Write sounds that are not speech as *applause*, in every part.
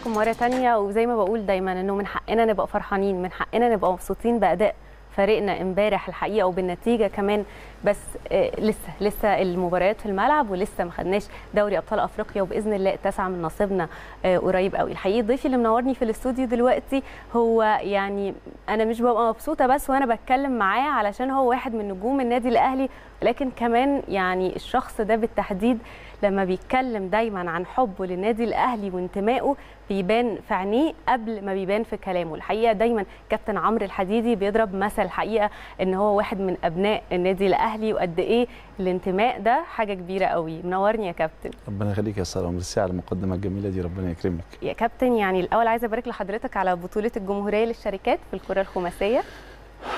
حضراتكم مره تانية وزي ما بقول دايما انه من حقنا نبقى فرحانين من حقنا نبقى مبسوطين باداء فريقنا امبارح الحقيقه وبالنتيجه كمان بس آه، لسه لسه المباريات في الملعب ولسه ما خدناش دوري ابطال افريقيا وباذن الله التاسع من نصيبنا آه، قريب قوي الحقيقه ضيفي اللي منورني في الاستوديو دلوقتي هو يعني انا مش ببقى مبسوطه بس وانا بتكلم معاه علشان هو واحد من نجوم النادي الاهلي لكن كمان يعني الشخص ده بالتحديد لما بيتكلم دايما عن حبه للنادي الاهلي وانتمائه بيبان في عينيه قبل ما بيبان في كلامه الحقيقه دايما كابتن عمرو الحديدي بيضرب مثل الحقيقه ان هو واحد من ابناء النادي الاهلي وقد ايه الانتماء ده حاجه كبيره قوي منورني يا كابتن ربنا يخليك يا ساره ومرسي على المقدمه الجميله دي ربنا يكرمك يا كابتن يعني الاول عايزه ابارك لحضرتك على بطوله الجمهوريه للشركات في الكره الخماسيه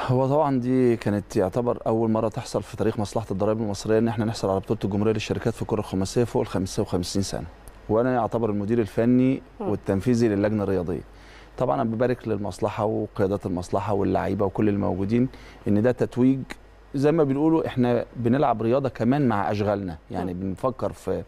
هو طبعا دي كانت يعتبر اول مره تحصل في تاريخ مصلحه الضرائب المصريه ان احنا نحصل على بطوله الجمهوريه للشركات في الكره الخماسيه فوق ال 55 سنه وانا يعتبر المدير الفني والتنفيذي للجنه الرياضيه طبعا ببارك للمصلحه وقيادات المصلحه واللعيبه وكل الموجودين ان ده تتويج زي ما بنقولوا احنا بنلعب رياضه كمان مع اشغالنا يعني بنفكر في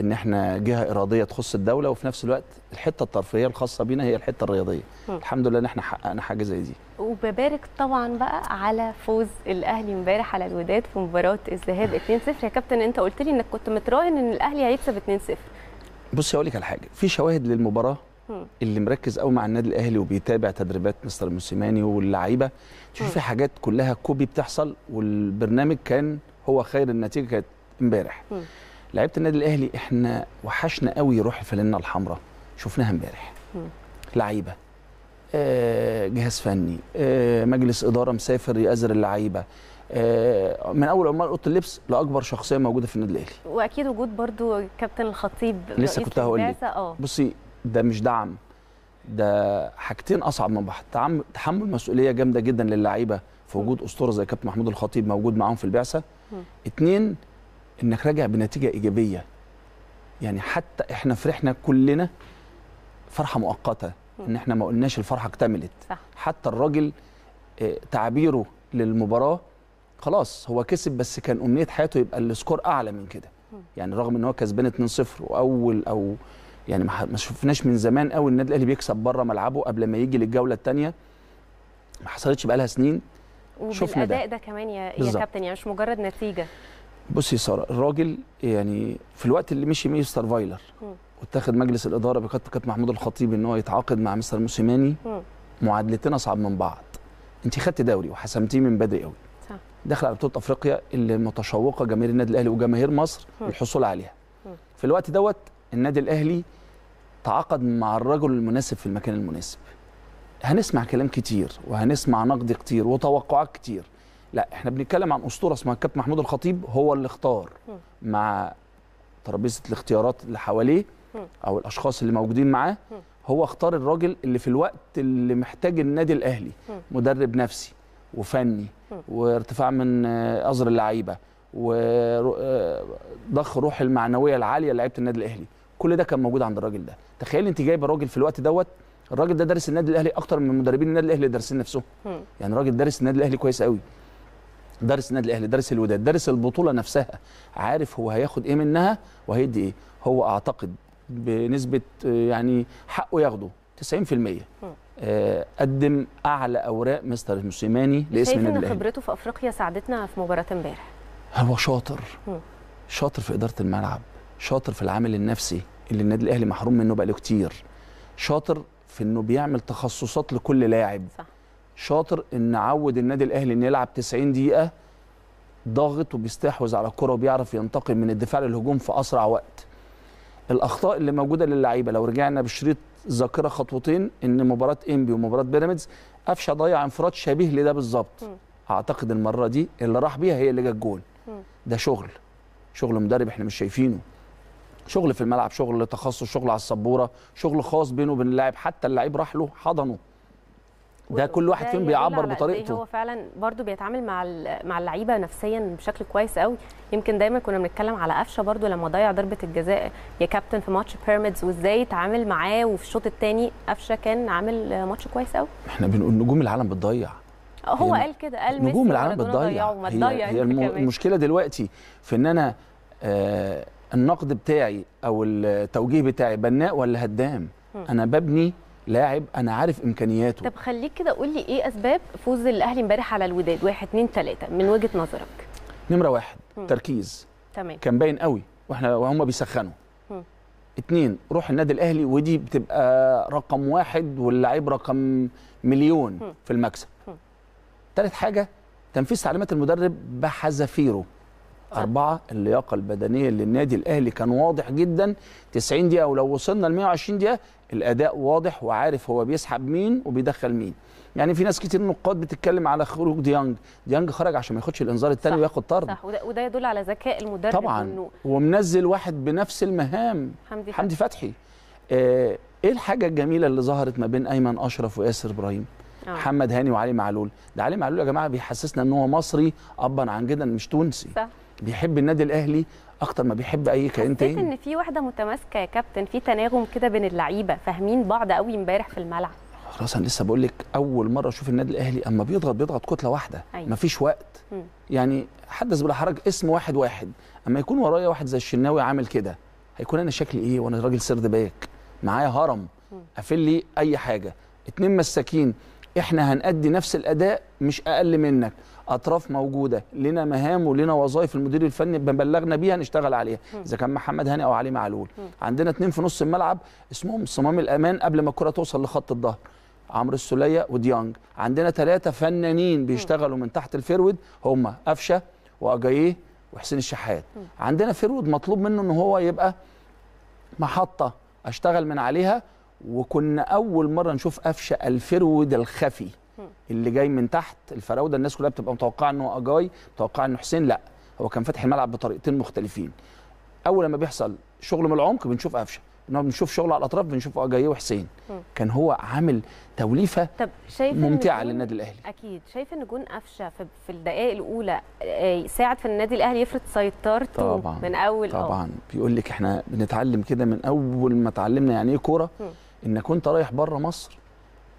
ان احنا جهه اراديه تخص الدوله وفي نفس الوقت الحته الترفيهيه الخاصه بينا هي الحته الرياضيه م. الحمد لله ان احنا حققنا حاجه زي دي وببارك طبعا بقى على فوز الاهلي امبارح على الوداد في مباراه الذهاب 2-0 *laughs* يا كابتن انت قلت لي انك كنت متراهن ان الاهلي هيكسب 2-0 بصي هقول لك على حاجه في شواهد للمباراه م. اللي مركز قوي مع النادي الاهلي وبيتابع تدريبات مستر موسيماني واللعيبه تشوف في حاجات كلها كوبي بتحصل والبرنامج كان هو خير النتيجه كانت امبارح لعيبه النادي الاهلي احنا وحشنا قوي روح الفانلة الحمراء شفناها امبارح لعيبه آه، جهاز فني آه، مجلس اداره مسافر يأزر اللعيبه آه، من اول عمال اوضه اللبس لاكبر شخصيه موجوده في النادي الاهلي واكيد وجود برضو كابتن الخطيب لسه كنت هقول لك بصي ده مش دعم ده حاجتين اصعب من بعض تحمل مسؤوليه جامده جدا للعيبه في وجود اسطوره زي كابتن محمود الخطيب موجود معاهم في البعثه اتنين انك راجع بنتيجه ايجابيه يعني حتى احنا فرحنا كلنا فرحه مؤقته ان احنا ما قلناش الفرحه اكتملت صح. حتى الراجل آه، تعبيره للمباراه خلاص هو كسب بس كان امنيه حياته يبقى السكور اعلى من كده يعني رغم ان هو كسبان 2-0 واول او يعني ما شفناش من زمان قوي النادي الاهلي بيكسب بره ملعبه قبل ما يجي للجوله الثانيه ما حصلتش بقى لها سنين شفنا ده. ده كمان يا يا كابتن يعني مش مجرد نتيجه بصي ساره الراجل يعني في الوقت اللي مشي مستر فايلر واتخذ مجلس الاداره بكتكت محمود الخطيب ان هو يتعاقد مع مستر موسيماني معادلتين اصعب من بعض انت خدت دوري وحسمتيه من بدري قوي داخل على بطوله افريقيا اللي متشوقه جماهير النادي الاهلي وجماهير مصر للحصول عليها في الوقت دوت النادي الاهلي تعاقد مع الرجل المناسب في المكان المناسب هنسمع كلام كتير وهنسمع نقد كتير وتوقعات كتير لا احنا بنتكلم عن اسطوره اسمها كابتن محمود الخطيب هو اللي اختار مع ترابيزه الاختيارات اللي حواليه او الاشخاص اللي موجودين معاه هو اختار الراجل اللي في الوقت اللي محتاج النادي الاهلي مدرب نفسي وفني وارتفاع من ازر اللعيبه وضخ آه، روح المعنويه العاليه لعيبه النادي الاهلي كل ده كان موجود عند الراجل ده تخيل انت جايب راجل في الوقت دوت الراجل ده دارس النادي الاهلي اكتر من مدربين النادي الاهلي دارسين نفسهم يعني الراجل دارس النادي الاهلي كويس قوي دارس النادي الاهلي دارس الوداد دارس البطوله نفسها عارف هو هياخد ايه منها وهيدي ايه هو اعتقد بنسبه يعني حقه ياخده 90% آه، قدم اعلى اوراق مستر موسيماني لاسم النادي الاهلي خبرته في افريقيا ساعدتنا في مباراه امبارح هو شاطر شاطر في اداره الملعب شاطر في العامل النفسي اللي النادي الاهلي محروم منه بقاله كتير شاطر في انه بيعمل تخصصات لكل لاعب صح. شاطر ان عود النادي الاهلي ان يلعب 90 دقيقه ضاغط وبيستحوذ على الكره وبيعرف ينتقل من الدفاع للهجوم في اسرع وقت الاخطاء اللي موجوده للعيبه لو رجعنا بشريط ذاكره خطوتين ان مباراه انبي ومباراه بيراميدز قفشه ضيع انفراد شبيه لده بالظبط اعتقد المره دي اللي راح بيها هي اللي جت جول ده شغل شغل مدرب احنا مش شايفينه شغل في الملعب شغل تخصص شغل على السبوره شغل خاص بينه وبين اللاعب حتى اللاعب راح له حضنه ده كل واحد فيهم بيعبر بطريقته هو فعلا برضو بيتعامل مع مع اللعيبه نفسيا بشكل كويس قوي يمكن دايما كنا بنتكلم على قفشه برضو لما ضيع ضربه الجزاء يا كابتن في ماتش بيراميدز وازاي اتعامل معاه وفي الشوط الثاني قفشه كان عامل ماتش كويس قوي احنا بنقول نجوم العالم بتضيع أه، هو قال كده قال نجوم العالم بتضيع هي, هي المشكله دلوقتي في ان انا آه النقد بتاعي او التوجيه بتاعي بناء ولا هدام انا ببني لاعب انا عارف امكانياته طب خليك كده قول لي ايه اسباب فوز الاهلي امبارح على الوداد 1 2 3 من وجهه نظرك نمره واحد م. تركيز تمام كان باين قوي واحنا وهم بيسخنوا اثنين روح النادي الاهلي ودي بتبقى رقم واحد واللعيب رقم مليون م. في المكسب ثالث حاجه تنفيذ تعليمات المدرب بحذافيره أربعة اللياقة البدنية للنادي الأهلي كان واضح جدا 90 دقيقة ولو وصلنا ل 120 دقيقة الأداء واضح وعارف هو بيسحب مين وبيدخل مين يعني في ناس كتير نقاد بتتكلم على خروج ديانج ديانج خرج عشان ما ياخدش الانذار الثاني وياخد طرد صح وده, وده يدل على ذكاء المدرب طبعا إنه ومنزل واحد بنفس المهام حمدي, حمدي فتحي آه ايه الحاجه الجميله اللي ظهرت ما بين ايمن اشرف وياسر ابراهيم آه. محمد هاني وعلي معلول ده علي معلول يا جماعه بيحسسنا ان هو مصري ابا عن جدا مش تونسي صح. بيحب النادي الاهلي اكتر ما بيحب اي كائن تاني حسيت ان في واحده متماسكه يا كابتن في تناغم كده بين اللعيبه فاهمين بعض قوي امبارح في الملعب خلاص انا لسه بقول لك اول مره اشوف النادي الاهلي اما بيضغط بيضغط كتله واحده أيوة. مفيش وقت م. يعني حدث بلا حرج اسم واحد واحد اما يكون ورايا واحد زي الشناوي عامل كده هيكون انا شكلي ايه وانا راجل سرد باك معايا هرم قافل لي اي حاجه اتنين مساكين احنا هنأدي نفس الاداء مش اقل منك اطراف موجوده لنا مهام ولنا وظائف المدير الفني بلغنا بيها نشتغل عليها اذا كان محمد هاني او علي معلول عندنا اتنين في نص الملعب اسمهم صمام الامان قبل ما الكره توصل لخط الظهر عمرو السوليه وديانج عندنا ثلاثه فنانين بيشتغلوا من تحت الفيرود هم قفشه واجاييه وحسين الشحات عندنا فيرود مطلوب منه ان هو يبقى محطه اشتغل من عليها وكنا اول مره نشوف قفشه الفرود الخفي اللي جاي من تحت الفراوده الناس كلها بتبقى متوقعه انه اجاي متوقعه انه حسين لا هو كان فاتح الملعب بطريقتين مختلفين اول لما بيحصل شغل من العمق بنشوف قفشه انه بنشوف شغل على الاطراف بنشوف اجاي وحسين كان هو عامل توليفه طب شايف ممتعه للنادي الاهلي اكيد شايف ان جون قفشه في الدقائق الاولى آه، ساعد في النادي الاهلي يفرض سيطرته طبعا من اول آه. طبعا أو. بيقول لك احنا بنتعلم كده من اول ما اتعلمنا يعني ايه كوره انك وانت رايح بره مصر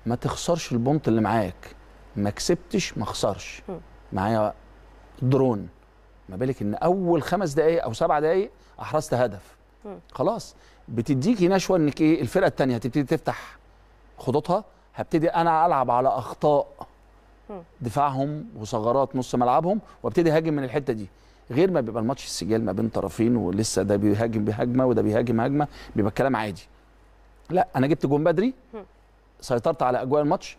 ما تخسرش البونت اللي معاك ما كسبتش ما خسرش معايا درون ما بالك ان اول خمس دقائق او سبع دقائق احرزت هدف خلاص بتديكي نشوه انك ايه الفرقه الثانيه هتبتدي تفتح خطوطها هبتدي انا العب على اخطاء دفاعهم وثغرات نص ملعبهم وابتدي هاجم من الحته دي غير ما بيبقى الماتش السجال ما بين طرفين ولسه ده بيهاجم بهجمه وده بيهاجم هجمه بيبقى الكلام عادي لا انا جبت جون بدري سيطرت على اجواء الماتش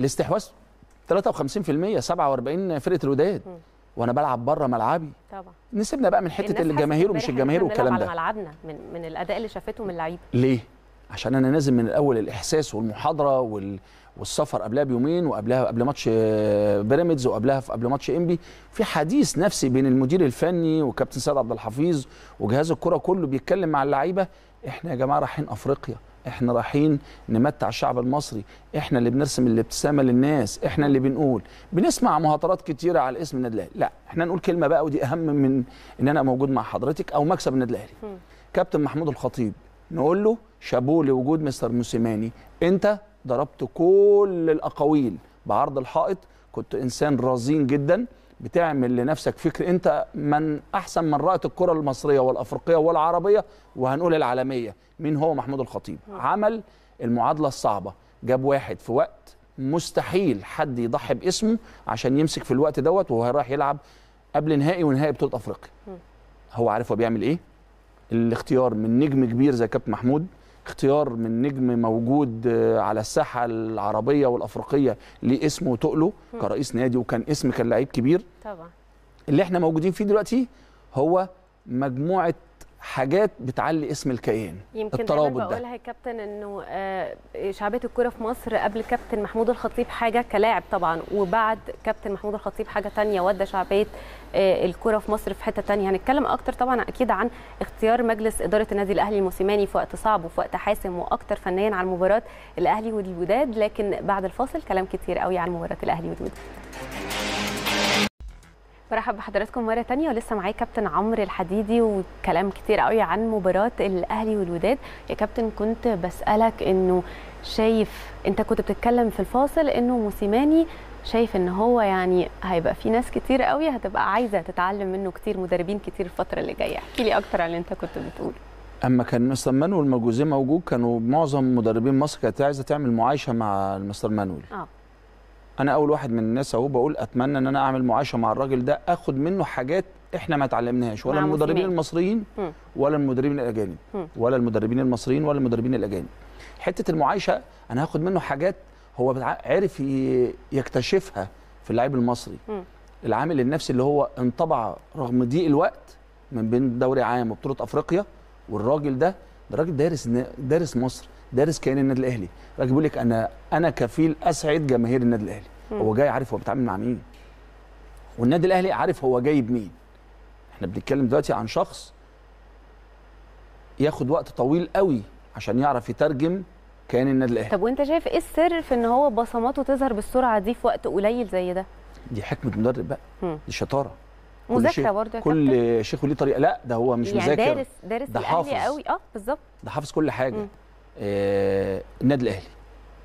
الاستحواذ 53% 47 فرقه الوداد وانا بلعب بره ملعبي طبعا نسيبنا بقى من حته الجماهير ومش الجماهير والكلام ده على ملعبنا من من الاداء اللي شافته من اللعيبه ليه عشان انا نازل من الاول الاحساس والمحاضره وال... والسفر قبلها بيومين وقبلها قبل ماتش آه، بيراميدز وقبلها في قبل ماتش انبي في حديث نفسي بين المدير الفني وكابتن سيد عبد الحفيظ وجهاز الكره كله بيتكلم مع اللعيبه احنا يا جماعه رايحين افريقيا احنا رايحين نمتع الشعب المصري احنا اللي بنرسم الابتسامه للناس احنا اللي بنقول بنسمع مهاترات كتيره على اسم النادي الاهلي لا احنا نقول كلمه بقى ودي اهم من ان انا موجود مع حضرتك او مكسب النادي الاهلي كابتن محمود الخطيب نقول له شابوه لوجود مستر موسيماني انت ضربت كل الاقاويل بعرض الحائط كنت انسان رزين جدا بتعمل لنفسك فكر أنت من أحسن من رأت الكرة المصرية والأفريقية والعربية وهنقول العالمية مين هو محمود الخطيب آه. عمل المعادلة الصعبة جاب واحد في وقت مستحيل حد يضحي باسمه عشان يمسك في الوقت دوت وهو رايح يلعب قبل نهائي ونهائي بطوله افريقيا آه. هو عارف هو بيعمل ايه الاختيار من نجم كبير زي كابتن محمود اختيار من نجم موجود آه، على الساحه العربيه والافريقيه ليه اسمه وتقله كرئيس نادي وكان اسم كان لعيب كبير طبعا اللي احنا موجودين فيه دلوقتي هو مجموعه حاجات بتعلي اسم الكيان يمكن الترابط ده بقولها يا كابتن انه آه، شعبيه الكوره في مصر قبل كابتن محمود الخطيب حاجه كلاعب طبعا وبعد كابتن محمود الخطيب حاجه ثانيه ودى شعبيه آه، الكوره في مصر في حته ثانيه هنتكلم اكتر طبعا اكيد عن اختيار مجلس اداره النادي الاهلي الموسيماني في وقت صعب وفي وقت حاسم واكتر فنيا عن مباراه الاهلي والوداد لكن بعد الفاصل كلام كتير قوي عن مباراه الاهلي والوداد برحب بحضراتكم مره تانية ولسه معايا كابتن عمرو الحديدي وكلام كتير قوي عن مباراه الاهلي والوداد يا كابتن كنت بسالك انه شايف انت كنت بتتكلم في الفاصل انه موسيماني شايف ان هو يعني هيبقى في ناس كتير قوي هتبقى عايزه تتعلم منه كتير مدربين كتير الفتره اللي جايه احكي لي اكتر عن اللي انت كنت بتقوله اما كان مستر مانويل موجود كانوا معظم مدربين مصر كانت عايزه تعمل معايشه مع المستر مانويل اه انا اول واحد من الناس اهو بقول اتمنى ان انا اعمل معاشه مع الراجل ده اخد منه حاجات احنا ما اتعلمناهاش ولا المدربين المصريين ولا المدربين الاجانب ولا المدربين المصريين ولا المدربين الاجانب حته المعايشه انا هاخد منه حاجات هو عرف يكتشفها في اللاعب المصري العامل النفسي اللي هو انطبع رغم ضيق الوقت من بين دوري عام وبطوله افريقيا والراجل ده ده راجل دارس دارس مصر دارس كيان النادي الاهلي راجل بيقول لك انا انا كفيل اسعد جماهير النادي الاهلي هو جاي عارف هو بيتعامل مع مين والنادي الاهلي عارف هو جايب مين احنا بنتكلم دلوقتي عن شخص ياخد وقت طويل قوي عشان يعرف يترجم كيان النادي الاهلي طب وانت شايف ايه السر في ان هو بصماته تظهر بالسرعه دي في وقت قليل زي ده دي حكمه مدرب بقى مم. دي شطاره مذاكره برضه كل شيخ وليه طريقه لا ده هو مش يعني مذاكر دارس دارس ده حافظ قوي اه بالظبط ده حافظ كل حاجه مم. آه، النادي الاهلي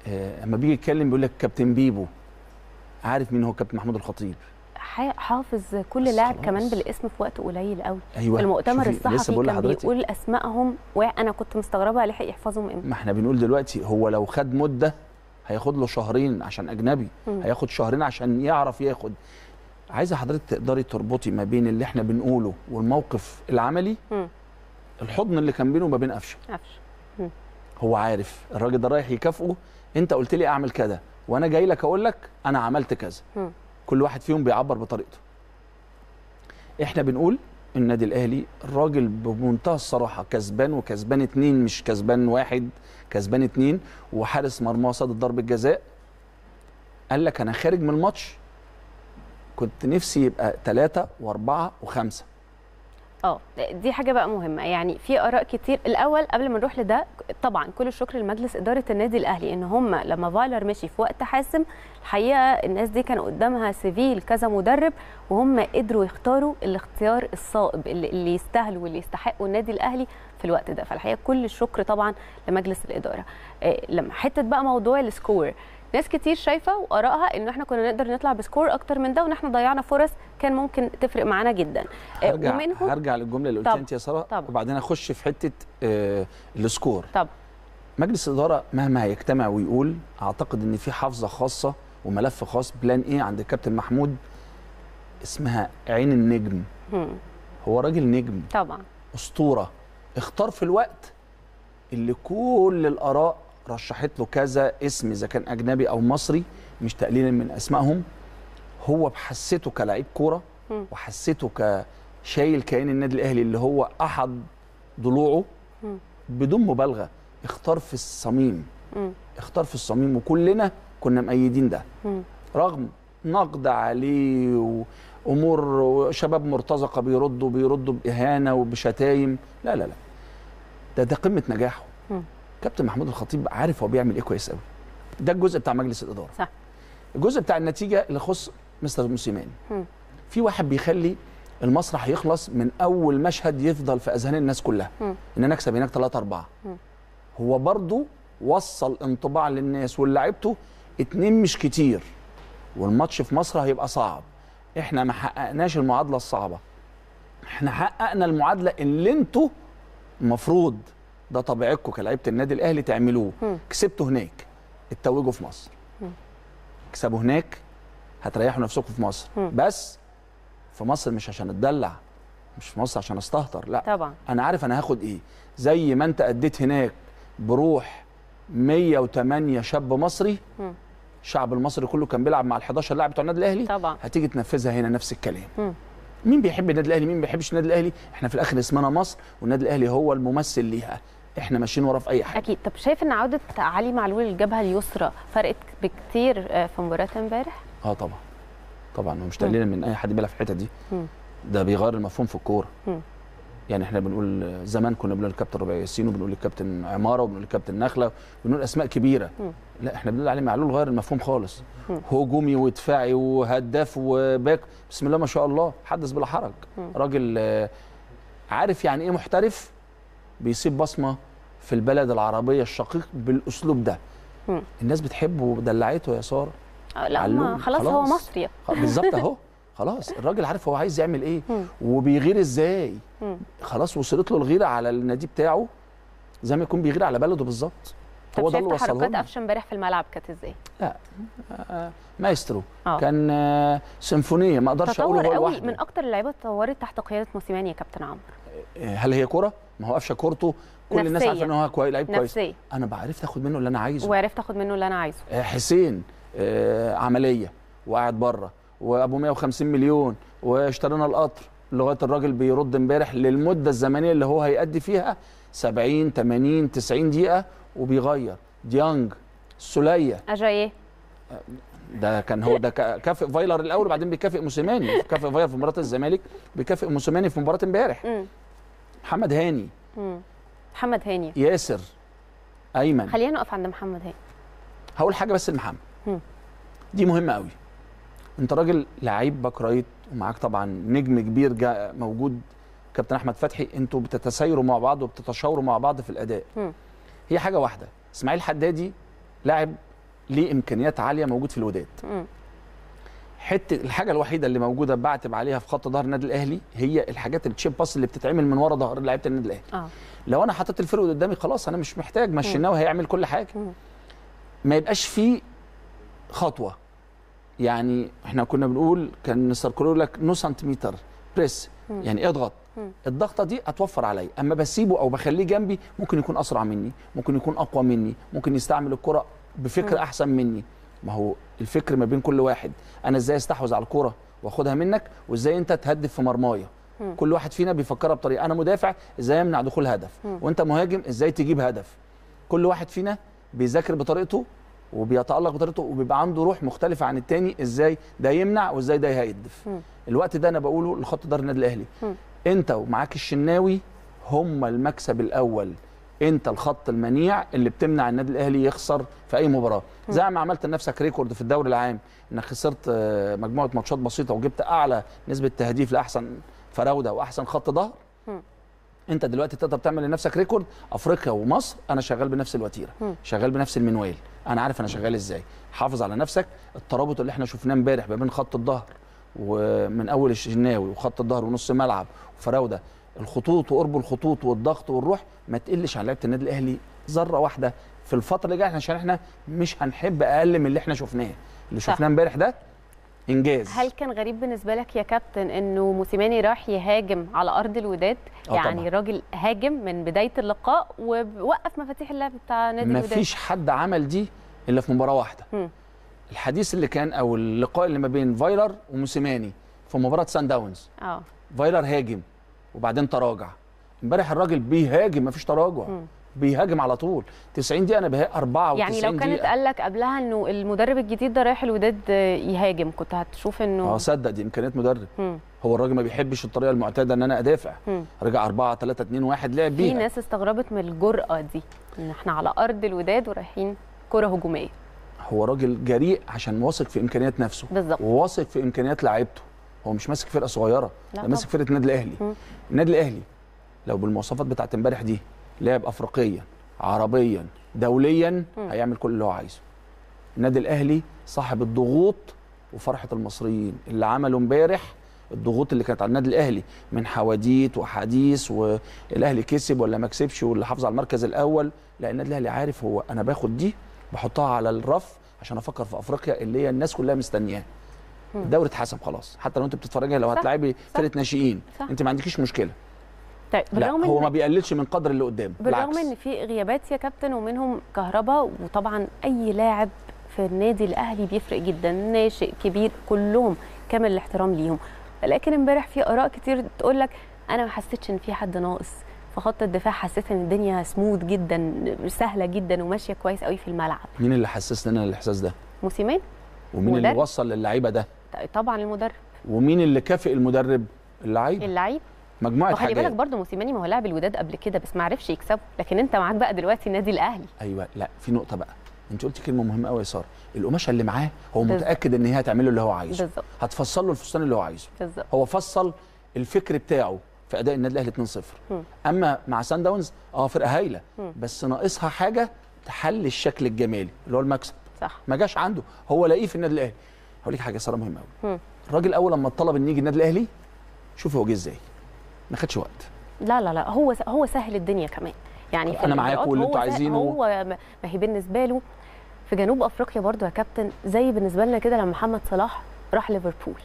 آه، اما بيجي يتكلم بيقول لك كابتن بيبو عارف مين هو كابتن محمود الخطيب حافظ كل لاعب كمان بالاسم في وقت قليل قوي أيوة. المؤتمر الصحفي كان بيقول اسمائهم وانا كنت مستغربه لحق يحفظهم امتى ما احنا بنقول دلوقتي هو لو خد مده هياخد له شهرين عشان اجنبي م. هياخد شهرين عشان يعرف ياخد عايزه حضرتك تقدري تربطي ما بين اللي احنا بنقوله والموقف العملي م. الحضن اللي كان بينه وما بين قفشه قفشه هو عارف الراجل ده رايح يكافئه انت قلت لي اعمل كذا وانا جاي لك اقول لك انا عملت كذا كل واحد فيهم بيعبر بطريقته احنا بنقول النادي الاهلي الراجل بمنتهى الصراحه كسبان وكسبان اتنين مش كسبان واحد كسبان اتنين وحارس مرمى صد ضربه جزاء قال لك انا خارج من الماتش كنت نفسي يبقى ثلاثة وأربعة وخمسة اه دي حاجه بقى مهمه يعني في اراء كتير الاول قبل ما نروح لده طبعا كل الشكر لمجلس اداره النادي الاهلي ان هم لما فايلر مشي في وقت حاسم الحقيقه الناس دي كان قدامها سيفيل كذا مدرب وهم قدروا يختاروا الاختيار الصائب اللي يستاهلوا واللي يستحقوا النادي الاهلي في الوقت ده فالحقيقه كل الشكر طبعا لمجلس الاداره آه، لما حته بقى موضوع السكور ناس كتير شايفه وارائها ان احنا كنا نقدر نطلع بسكور اكتر من ده وان احنا ضيعنا فرص كان ممكن تفرق معانا جدا آه، هرجع ومنهم هرجع للجمله اللي قلتها انت يا ساره وبعدين اخش في حته آه السكور طب مجلس الاداره مهما هيجتمع ويقول اعتقد ان في حافظه خاصه وملف خاص بلان ايه عند الكابتن محمود اسمها عين النجم هو راجل نجم طبعا اسطوره اختار في الوقت اللي كل الاراء رشحت له كذا اسم اذا كان اجنبي او مصري مش تقليلا من اسمائهم هو بحسيته كلاعب كوره وحسيته كشايل كيان النادي الاهلي اللي هو احد ضلوعه بدون مبالغه اختار في الصميم اختار في الصميم وكلنا كنا مأيدين ده رغم نقد عليه وامور شباب مرتزقه بيردوا بيردوا باهانه وبشتايم لا لا لا ده ده قمه نجاحه كابتن محمود الخطيب عارف هو بيعمل ايه كويس قوي ده الجزء بتاع مجلس الاداره صح الجزء بتاع النتيجه اللي يخص مستر موسيماني في واحد بيخلي المسرح يخلص من اول مشهد يفضل في اذهان الناس كلها م. ان انا اكسب هناك 3 4 هو برضه وصل انطباع للناس ولاعيبته اتنين مش كتير والماتش في مصر هيبقى صعب احنا ما حققناش المعادله الصعبه احنا حققنا المعادله اللي انتوا المفروض ده طبيعتكم كلاعيبه النادي الاهلي تعملوه كسبتوا هناك اتوجوا في مصر اكسبوا هناك هتريحوا نفسكم في مصر م. بس في مصر مش عشان اتدلع مش في مصر عشان استهتر لا طبعا انا عارف انا هاخد ايه زي ما انت اديت هناك بروح 108 شاب مصري م. الشعب المصري كله كان بيلعب مع ال11 لاعب بتوع النادي الاهلي طبعا هتيجي تنفذها هنا نفس الكلام م. مين بيحب النادي الاهلي مين ما بيحبش النادي الاهلي احنا في الاخر اسمنا مصر والنادي الاهلي هو الممثل ليها احنا ماشيين ورا في اي حاجه اكيد طب شايف ان عوده علي معلول الجبهه اليسرى فرقت بكتير آه، في مباراه امبارح اه طبعا طبعا ومش تقليلا من اي حد بيلعب في الحته دي ده بيغير المفهوم في الكوره يعني احنا بنقول زمان كنا بنقول الكابتن ربيع ياسين وبنقول الكابتن عماره وبنقول الكابتن نخله وبنقول اسماء كبيره م. لا احنا بنقول علي معلول غير المفهوم خالص م. هجومي ودفاعي وهداف وباك بسم الله ما شاء الله حدث بلا حرج راجل آه، عارف يعني ايه محترف بيسيب بصمه في البلد العربيه الشقيق بالاسلوب ده م. الناس بتحبه ودلعته يا ساره آه، لا خلاص, خلاص هو مصري بالظبط اهو خلاص الراجل عارف هو عايز يعمل ايه م. وبيغير ازاي م. خلاص وصلت له الغيره على النادي بتاعه زي ما يكون بيغير على بلده بالظبط هو ده اللي وصل حركات قفشه امبارح في الملعب كانت ازاي؟ لا آه مايسترو أوه. كان آه سيمفونيه ما اقدرش اقول هو لوحده من اكتر اللعيبه اتطورت تحت قياده موسيماني يا كابتن عمرو هل هي كره؟ ما هو قفشه كورته كل نفسية. الناس عارفه ان هو كويس لعيب كويس انا بعرف اخد منه اللي انا عايزه وعرفت اخد منه اللي انا عايزه آه، حسين آه عمليه وقاعد بره وابو 150 مليون واشترينا القطر لغايه الراجل بيرد امبارح للمده الزمنيه اللي هو هيأدي فيها 70 80 90 دقيقه وبيغير ديانج سوليه اجاييه آه، ده كان هو ده كافئ فايلر الاول وبعدين بيكافئ موسيماني كافئ فايلر في مباراه الزمالك بيكافئ موسيماني في مباراه امبارح محمد هاني مم. محمد هاني ياسر ايمن خلينا نقف عند محمد هاني هقول حاجه بس لمحمد دي مهمه قوي انت راجل لعيب باك رايت ومعاك طبعا نجم كبير جاء موجود كابتن احمد فتحي انتوا بتتسايروا مع بعض وبتتشاوروا مع بعض في الاداء م. هي حاجه واحده اسماعيل حدادي لاعب ليه امكانيات عاليه موجود في الوداد م. حته الحاجه الوحيده اللي موجوده بعتب عليها في خط ظهر النادي الاهلي هي الحاجات التشيب باس اللي بتتعمل من ورا ظهر لعيبه النادي الاهلي آه. لو انا حطيت الفرق قدامي خلاص انا مش محتاج مشيناه وهيعمل كل حاجه م. ما يبقاش فيه خطوه يعني احنا كنا بنقول كان مستر كرو لك نو سنتيمتر بريس م. يعني اضغط الضغطه دي هتوفر عليا اما بسيبه او بخليه جنبي ممكن يكون اسرع مني ممكن يكون اقوى مني ممكن يستعمل الكره بفكر م. احسن مني ما هو الفكر ما بين كل واحد انا ازاي استحوذ على الكوره واخدها منك وازاي انت تهدف في مرمايا كل واحد فينا بيفكرها بطريقه انا مدافع ازاي امنع دخول هدف وانت مهاجم ازاي تجيب هدف كل واحد فينا بيذاكر بطريقته وبيتالق بطريقته وبيبقى عنده روح مختلفه عن التاني ازاي ده يمنع وازاي ده يهدف الوقت ده انا بقوله لخط دار النادي الاهلي انت ومعاك الشناوي هم المكسب الاول انت الخط المنيع اللي بتمنع النادي الاهلي يخسر في اي مباراه زي ما عملت لنفسك ريكورد في الدوري العام انك خسرت آه، مجموعه ماتشات بسيطه وجبت اعلى نسبه تهديف لاحسن فراوده واحسن خط ظهر انت دلوقتي تقدر تعمل لنفسك ريكورد افريقيا ومصر انا شغال بنفس الوتيره شغال بنفس المنوال انا عارف انا شغال ازاي حافظ على نفسك الترابط اللي احنا شفناه امبارح ما بين خط الظهر ومن اول الشناوي وخط الظهر ونص ملعب وفراوده الخطوط وقرب الخطوط والضغط والروح ما تقلش على لعيبه النادي الاهلي ذره واحده في الفتره اللي جايه عشان احنا مش هنحب اقل من اللي احنا شفناه اللي شفناه امبارح ده انجاز هل كان غريب بالنسبه لك يا كابتن انه موسيماني راح يهاجم على ارض الوداد آه، يعني طبعا. راجل هاجم من بدايه اللقاء ووقف مفاتيح اللعب بتاع نادي الوداد مفيش حد عمل دي الا في مباراه واحده م. الحديث اللي كان او اللقاء اللي ما بين فايلر وموسيماني في مباراه سان داونز اه فايلر هاجم وبعدين تراجع امبارح الراجل بيهاجم مفيش تراجع م. بيهاجم على طول 90 دقيقه انا بهاجم 94 يعني لو كانت قال لك قبلها انه المدرب الجديد ده رايح الوداد يهاجم كنت هتشوف انه اه صدق دي امكانيات مدرب م. هو الراجل ما بيحبش الطريقه المعتاده ان انا ادافع م. رجع 4 3 2 1 لعب بيها في ناس استغربت من الجرأه دي ان احنا على ارض الوداد ورايحين كره هجوميه هو راجل جريء عشان واثق في امكانيات نفسه بالظبط وواثق في امكانيات لعيبته هو مش ماسك فرقه صغيره ده ماسك فرقه النادي الاهلي النادي الاهلي لو بالمواصفات بتاعت امبارح دي لاعب افريقيا عربيا دوليا مم. هيعمل كل اللي هو عايزه النادي الاهلي صاحب الضغوط وفرحه المصريين اللي عمله امبارح الضغوط اللي كانت على النادي الاهلي من حواديت واحاديث والاهلي كسب ولا ما كسبش واللي حافظ على المركز الاول لا النادي الاهلي عارف هو انا باخد دي بحطها على الرف عشان افكر في افريقيا اللي هي الناس كلها مستنياها دوري اتحسب خلاص حتى لو انت بتتفرجي لو هتلاعبي فرقه ناشئين انت ما عندكيش مشكله طيب بالرغم هو ما بيقللش من قدر اللي قدامه بالرغم ان في غيابات يا كابتن ومنهم كهربا وطبعا اي لاعب في النادي الاهلي بيفرق جدا ناشئ كبير كلهم كامل الاحترام ليهم لكن امبارح في اراء كتير تقول لك انا ما حسيتش ان في حد ناقص في خط الدفاع حسيت ان الدنيا سموث جدا سهله جدا وماشيه كويس قوي في الملعب مين اللي حسسنا الاحساس ده موسيمين ومين مدرب. اللي وصل للعيبه ده طبعا المدرب ومين اللي كافئ المدرب اللعيب اللعيب مجموعه حاجات وخلي بالك برضه موسيماني ما هو لعب الوداد قبل كده بس ما عرفش يكسبه لكن انت معاك بقى دلوقتي النادي الاهلي ايوه لا في نقطه بقى انت قلتي كلمه مهمه قوي يا ساره القماشه اللي معاه هو بالزبط. متاكد ان هي هتعمل له اللي هو عايزه بالزبط. هتفصل له الفستان اللي هو عايزه بالزبط. هو فصل الفكر بتاعه في اداء النادي الاهلي 2-0 اما مع سان داونز اه فرقه هايله بس ناقصها حاجه تحل الشكل الجمالي اللي هو المكسب صح ما جاش عنده هو لاقيه في النادي الاهلي هقول لك حاجه صراحه مهمه قوي الراجل اول لما طلب ان يجي النادي الاهلي شوف هو جه ازاي ما خدش وقت لا لا لا هو هو سهل الدنيا كمان يعني انا معاكم واللي انتوا عايزينه هو ما هي بالنسبه له في جنوب افريقيا برضو يا كابتن زي بالنسبه لنا كده لما محمد صلاح راح ليفربول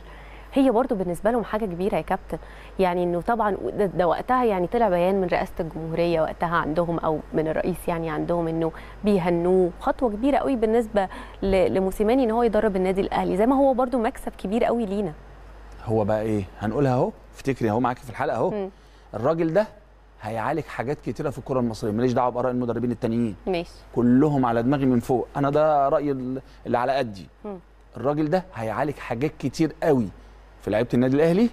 هي برضو بالنسبه لهم حاجه كبيره يا كابتن يعني انه طبعا ده وقتها يعني طلع بيان من رئاسه الجمهوريه وقتها عندهم او من الرئيس يعني عندهم انه بيهنوه خطوه كبيره قوي بالنسبه لموسيماني ان هو يدرب النادي الاهلي زي ما هو برضو مكسب كبير قوي لينا هو بقى ايه هنقولها اهو افتكري اهو معاكي في الحلقه اهو الراجل ده هيعالج حاجات كتيره في الكره المصريه ماليش دعوه باراء المدربين التانيين ماشي كلهم على دماغي من فوق انا ده رايي اللي على قدي الراجل ده هيعالج حاجات كتير قوي في لعيبه النادي الاهلي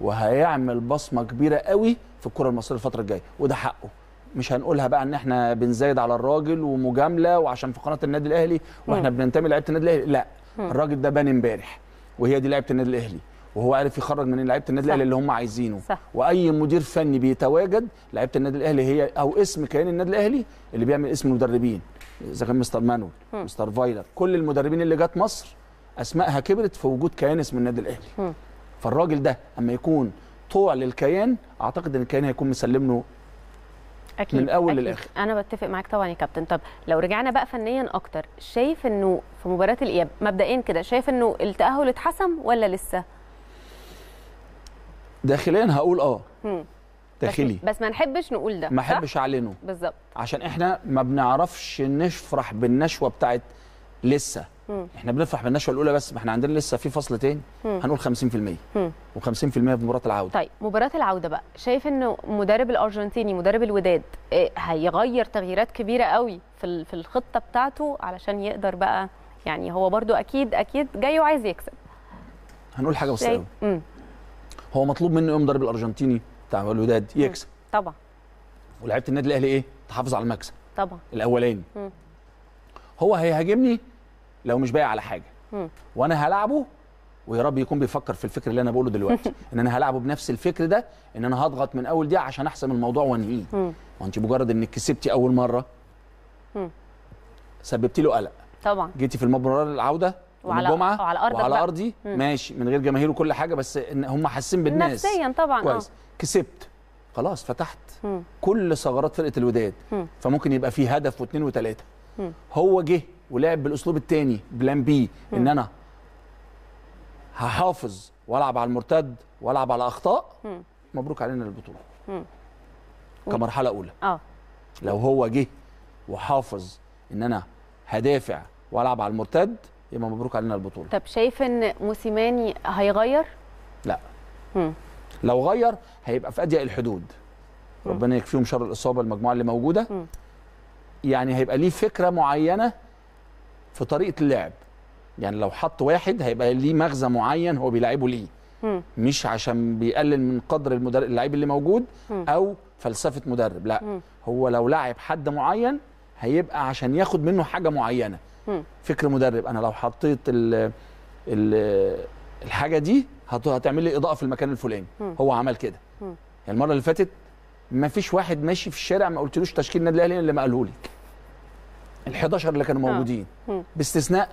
وهيعمل بصمه كبيره قوي في الكره المصريه الفتره الجايه وده حقه مش هنقولها بقى ان احنا بنزايد على الراجل ومجامله وعشان في قناه النادي الاهلي واحنا بننتمي لعيبه النادي الاهلي لا الراجل ده بان امبارح وهي دي لعيبه النادي الاهلي وهو عارف يخرج من لعيبه النادي الاهلي اللي هم عايزينه صح. واي مدير فني بيتواجد لعيبه النادي الاهلي هي او اسم كيان النادي الاهلي اللي بيعمل اسم المدربين اذا كان مستر مانويل مستر فايلر كل المدربين اللي جت مصر اسمائها كبرت في وجود كيان اسم النادي الاهلي فالراجل ده اما يكون طوع للكيان اعتقد ان الكيان هيكون مسلم له أكيد. من الاول للاخر انا بتفق معاك طبعا يا كابتن طب لو رجعنا بقى فنيا اكتر شايف انه في مباراه الاياب مبدئيا كده شايف انه التاهل اتحسم ولا لسه داخليا هقول اه داخلي بس ما نحبش نقول ده ما احبش اعلنه بالظبط عشان احنا ما بنعرفش نفرح بالنشوه بتاعت لسه مم. احنا بنفرح بالنشوه الاولى بس ما احنا عندنا لسه في فصل تاني مم. هنقول 50% و50% في مباراه العوده طيب مباراه العوده بقى شايف انه مدرب الارجنتيني مدرب الوداد إيه، هيغير تغييرات كبيره قوي في في الخطه بتاعته علشان يقدر بقى يعني هو برده اكيد اكيد جاي وعايز يكسب هنقول حاجه بسيطه هو مطلوب منه ايه مدرب الارجنتيني بتاع الوداد يكسب مم. طبعا ولعيبه النادي الاهلي ايه تحافظ على المكسب طبعا الاولاني هو هيهاجمني لو مش باقي على حاجه وانا هلعبه ويا رب يكون بيفكر في الفكر اللي انا بقوله دلوقتي *laughs* ان انا هلعبه بنفس الفكر ده ان انا هضغط من اول دقيقه عشان احسم الموضوع وانهيه ما انت مجرد انك كسبتي اول مره سببتي له قلق طبعا جيتي في المباراه العوده وعلى الجمعه وعلى, أرضك وعلى ارضي ماشي من غير جماهير وكل حاجه بس ان هم حاسين بالناس نفسيا طبعا آه. كويس كسبت خلاص فتحت مم. كل ثغرات فرقه الوداد مم. فممكن يبقى في هدف واثنين وثلاثه هو جه ولعب بالاسلوب الثاني بلان بي ان انا هحافظ والعب على المرتد والعب على اخطاء مبروك علينا البطوله كمرحله اولى اه لو هو جه وحافظ ان انا هدافع والعب على المرتد يبقى مبروك علينا البطوله طب شايف ان موسيماني هيغير لا لو غير هيبقى في اضيق الحدود ربنا يكفيهم شر الاصابه المجموعه اللي موجوده يعني هيبقى ليه فكره معينه في طريقه اللعب يعني لو حط واحد هيبقى ليه مغزى معين هو بيلعبه ليه م. مش عشان بيقلل من قدر المدرب اللعيب اللي موجود م. او فلسفه مدرب لا م. هو لو لعب حد معين هيبقى عشان ياخد منه حاجه معينه م. فكر مدرب انا لو حطيت الـ الـ الحاجه دي هتعمل لي اضاءه في المكان الفلاني هو عمل كده يعني المره اللي فاتت ما فيش واحد ماشي في الشارع ما قلتلوش تشكيل النادي الاهلي الا ما قالهولي ال11 اللي كانوا آه. موجودين آه. باستثناء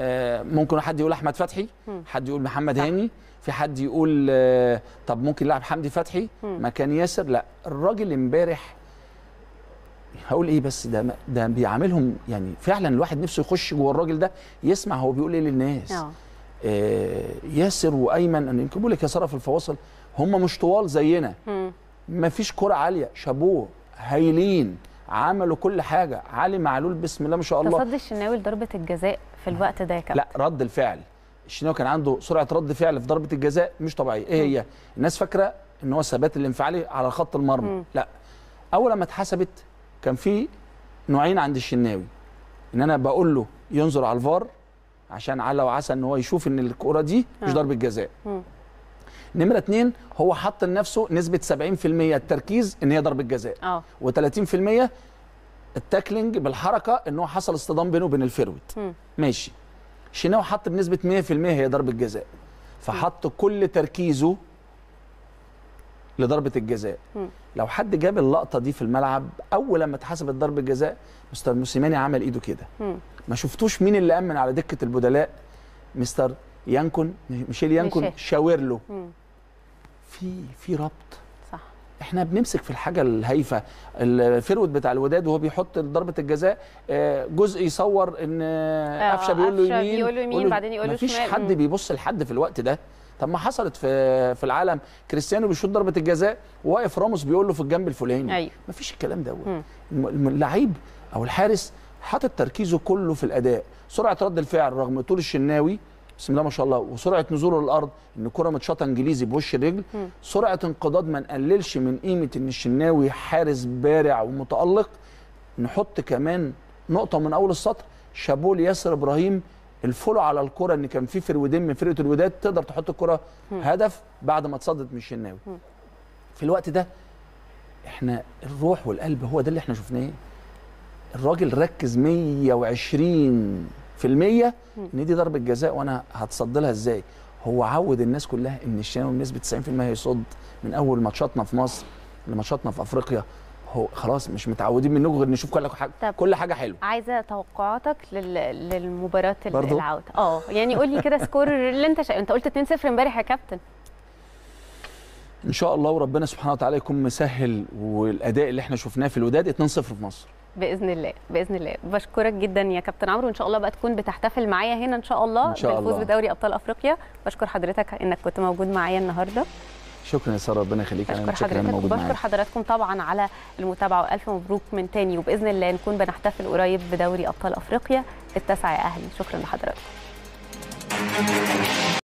آه ممكن حد يقول احمد فتحي حد يقول محمد هاني في حد يقول آه طب ممكن لاعب حمدي فتحي مكان ياسر لا الراجل امبارح هقول ايه بس ده ده بيعاملهم يعني فعلا الواحد نفسه يخش جوه الراجل ده يسمع هو بيقول ايه للناس آه. آه، ياسر وايمن انا يمكن بقول لك يا ساره في الفواصل هم مش طوال زينا مفيش كره عاليه شابوه هايلين عملوا كل حاجه علي معلول بسم الله ما شاء الله تصدي الشناوي لضربه الجزاء في الوقت ده يا كابتن لا رد الفعل الشناوي كان عنده سرعه رد فعل في ضربه الجزاء مش طبيعيه ايه هي الناس فاكره ان هو الثبات الانفعالي على خط المرمى لا اول ما اتحسبت كان في نوعين عند الشناوي ان انا بقول له ينظر على الفار عشان على وعسى ان هو يشوف ان الكره دي مش آه. ضربه جزاء نمره اتنين هو حط لنفسه نسبه 70% التركيز ان هي ضربه جزاء اه و30% التاكلينج بالحركه ان هو حصل اصطدام بينه وبين الفيرويد ماشي شيناو حط بنسبه 100% هي ضربه جزاء فحط كل تركيزه لضربه الجزاء م. لو حد جاب اللقطه دي في الملعب اول لما اتحسبت ضربه جزاء مستر موسيماني عمل ايده كده ما شفتوش مين اللي امن على دكه البدلاء مستر يانكون ميشيل يانكون شاور شاورلو في في ربط صح احنا بنمسك في الحاجه الهايفه الفيرود بتاع الوداد وهو بيحط ضربه الجزاء آه، جزء يصور ان آه، آه، قفشه بيقول له يمين بيقول له يمين بعدين يقول له شمال حد بيبص لحد في الوقت ده طب ما حصلت في في العالم كريستيانو بيشوط ضربه الجزاء وواقف راموس بيقول له في الجنب الفلاني أيوه. مفيش الكلام دوت اللعيب او الحارس حاطط تركيزه كله في الاداء سرعه رد الفعل رغم طول الشناوي بسم الله ما شاء الله وسرعه نزوله للارض ان الكره متشاطه انجليزي بوش الرجل سرعه انقضاض ما نقللش من قيمه ان الشناوي حارس بارع ومتالق نحط كمان نقطه من اول السطر شابول ياسر ابراهيم الفولو على الكره ان كان في فرودين من فرقه الوداد تقدر تحط الكره هدف بعد ما اتصدت من الشناوي في الوقت ده احنا الروح والقلب هو ده اللي احنا شفناه الراجل ركز 120 في المية ان دي ضربه جزاء وانا هتصد لها ازاي هو عود الناس كلها ان الشناوي بنسبه 90% هيصد من اول ماتشاتنا في مصر لماتشاتنا في افريقيا هو خلاص مش متعودين منكم غير نشوف كل حاجه طب كل حاجه حلوه عايزه توقعاتك لل... للمباراه العوده اه يعني قول لي كده سكور اللي انت شا... انت قلت 2-0 امبارح يا كابتن ان شاء الله وربنا سبحانه وتعالى يكون مسهل والاداء اللي احنا شفناه في الوداد 2-0 في مصر باذن الله باذن الله بشكرك جدا يا كابتن عمرو وان شاء الله بقى تكون بتحتفل معايا هنا ان شاء الله إن شاء بالفوز الله. بدوري ابطال افريقيا بشكر حضرتك انك كنت موجود معايا النهارده شكرا يا ساره ربنا يخليك انا متشكر انا موجود بشكر حضراتكم طبعا على المتابعه والف مبروك من تاني وباذن الله نكون بنحتفل قريب بدوري ابطال افريقيا التاسع يا اهلي شكرا لحضراتكم